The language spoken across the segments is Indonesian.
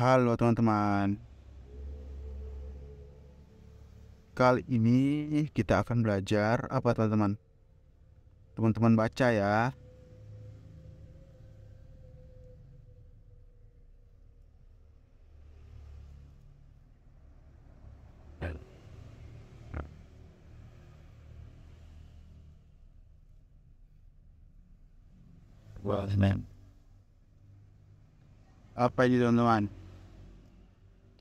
Halo teman-teman. Kali ini kita akan belajar apa teman-teman? Teman-teman baca ya. Well, man. Apa ini teman-teman?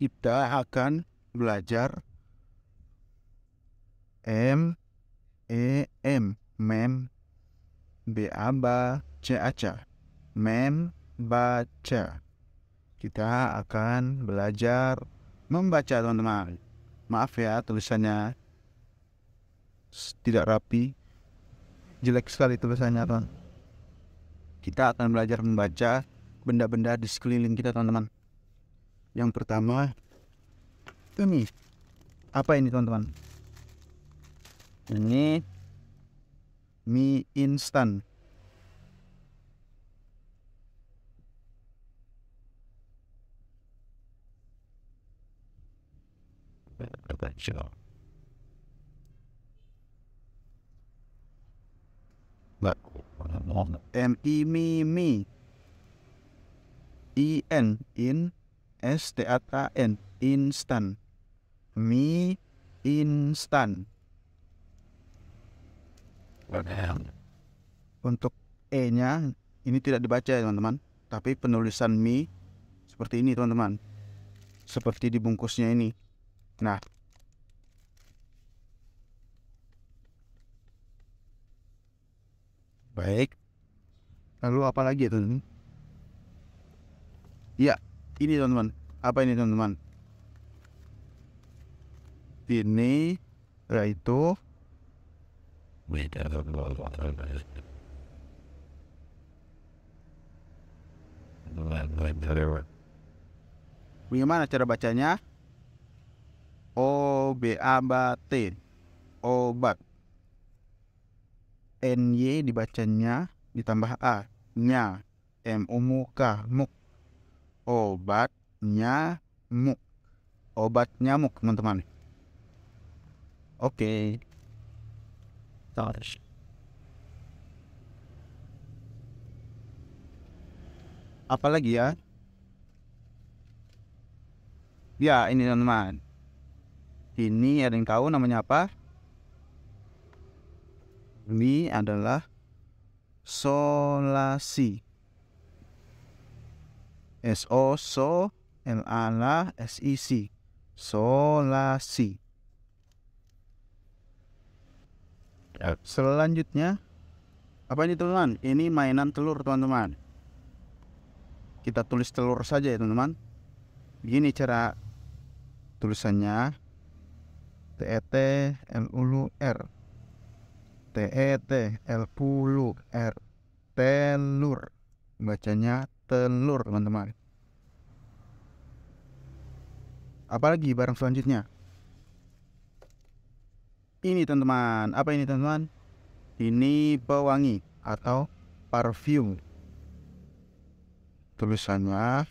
kita akan belajar M E M mem B B A A C C mem baca kita akan belajar membaca teman-teman maaf ya tulisannya tidak rapi jelek sekali tulisannya teman kita akan belajar membaca benda-benda di sekeliling kita teman-teman yang pertama ini apa ini teman-teman ini mie instan M I M I M I N in S T A T N instan mie instan untuk E nya ini tidak dibaca ya teman-teman tapi penulisan mie seperti ini teman-teman seperti dibungkusnya ini nah baik lalu apa lagi ya teman-teman ya ini teman-teman apa ini teman-teman ini yaitu Bagaimana cara bacanya? O B A B T obat Y dibacanya ditambah A nya M U K muk obat nyamuk. Obat nyamuk, teman-teman. Oke. Okay. Apalagi ya? Ya, ini teman-teman. Ini ada yang tahu namanya apa? Ini adalah solasi. S O SO A LA la si. selanjutnya apa ini teman ini mainan telur teman-teman kita tulis telur saja ya teman-teman begini cara tulisannya T E T L U U R T E U L U R telur bacanya telur teman-teman apalagi barang selanjutnya ini teman-teman apa ini teman-teman ini pewangi atau parfum tulisannya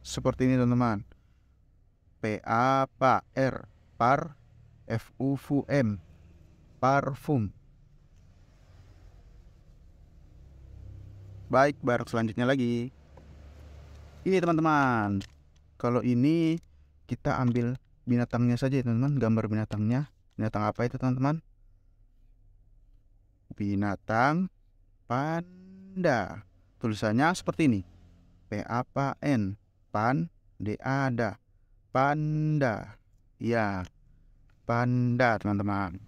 seperti ini teman-teman P A P A R par F U M parfum baik baru selanjutnya lagi ini teman-teman kalau ini kita ambil binatangnya saja ya, teman-teman gambar binatangnya binatang apa itu teman-teman binatang panda tulisannya seperti ini P A P A N pan D A D -a. panda ya panda teman-teman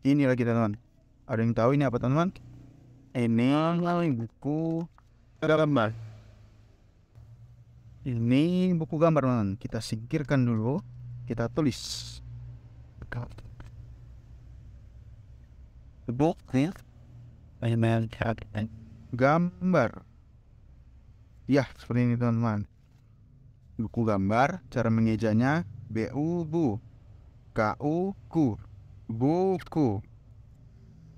ini lagi teman-teman ada yang tahu ini apa teman-teman ini buku gambar ini buku gambar teman kita singkirkan dulu kita tulis book gambar ya seperti ini teman-teman buku gambar cara mengejanya bu bu ku buku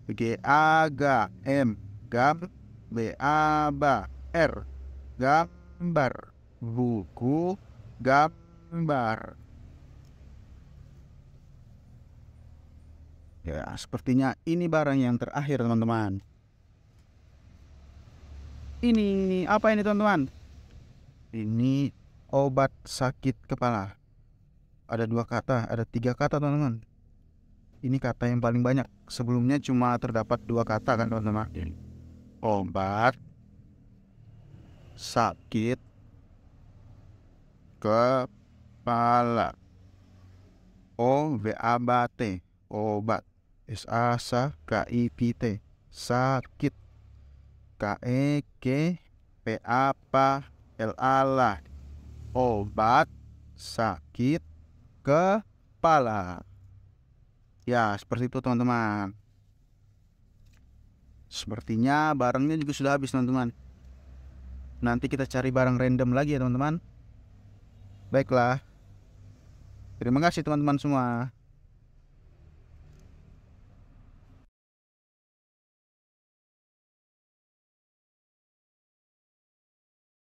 G A G M gam B A B R gambar buku gambar ya sepertinya ini barang yang terakhir teman-teman ini apa ini teman-teman ini obat sakit kepala ada dua kata ada tiga kata teman-teman ini kata yang paling banyak. Sebelumnya cuma terdapat dua kata kan teman-teman. Iya. Obat, sakit, kepala. O oh, V A B T obat. S A S A K I P T sakit. K E K P A P L A L obat sakit kepala ya seperti itu teman-teman sepertinya barangnya juga sudah habis teman-teman nanti kita cari barang random lagi ya teman-teman baiklah terima kasih teman-teman semua